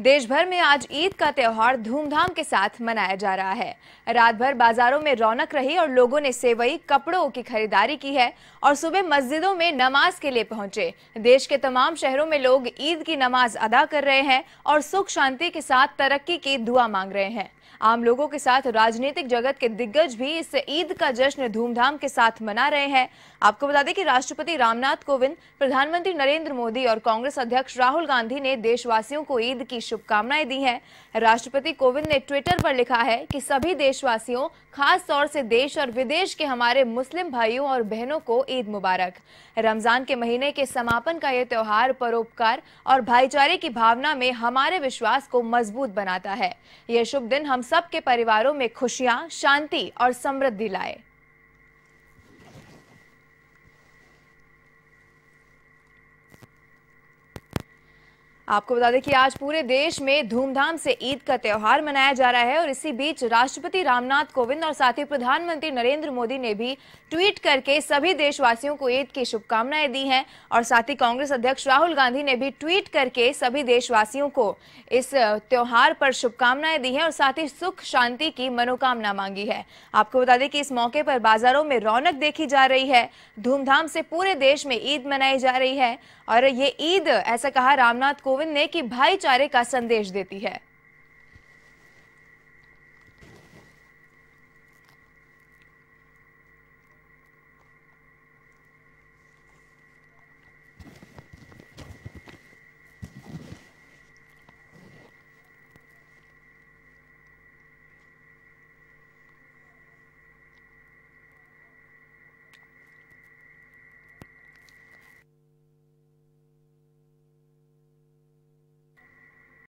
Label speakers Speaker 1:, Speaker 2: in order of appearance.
Speaker 1: देश भर में आज ईद का त्यौहार धूमधाम के साथ मनाया जा रहा है रात भर बाजारों में रौनक रही और लोगों ने सेवई कपड़ों की खरीदारी की है और सुबह मस्जिदों में नमाज के लिए पहुंचे देश के तमाम शहरों में लोग ईद की नमाज अदा कर रहे हैं और सुख शांति के साथ तरक्की की दुआ मांग रहे हैं आम लोगों के साथ राजनीतिक जगत के दिग्गज भी इस ईद का जश्न धूमधाम के साथ मना रहे हैं आपको बता दें कि राष्ट्रपति रामनाथ कोविंद प्रधानमंत्री नरेंद्र मोदी और कांग्रेस अध्यक्ष राहुल गांधी ने देशवासियों को ईद की शुभकामनाएं दी हैं राष्ट्रपति कोविंद ने ट्विटर पर लिखा है कि सभी देशवासियों खास तौर से देश और विदेश के हमारे मुस्लिम भाइयों और बहनों को ईद मुबारक रमजान के महीने के समापन का यह त्यौहार परोपकार और भाईचारे की भावना में हमारे विश्वास को मजबूत बनाता है यह शुभ दिन हम सबके परिवारों में खुशियाँ शांति और समृद्धि लाए आपको बता दें कि आज पूरे देश में धूमधाम से ईद का त्यौहार मनाया जा रहा है और इसी बीच राष्ट्रपति रामनाथ कोविंद और साथ ही प्रधानमंत्री नरेंद्र मोदी ने भी ट्वीट करके सभी देशवासियों को ईद की शुभकामनाएं दी हैं और साथ ही कांग्रेस अध्यक्ष राहुल गांधी ने भी ट्वीट करके सभी देशवासियों को इस त्यौहार पर शुभकामनाएं दी हैं और साथ ही सुख शांति की मनोकामना मांगी है आपको बता दें कि इस मौके पर बाजारों में रौनक देखी जा रही है धूमधाम से पूरे देश में ईद मनाई जा रही है और ये ईद ऐसा कहा रामनाथ कोविंद कोविंद ने कि भाईचारे का संदेश देती है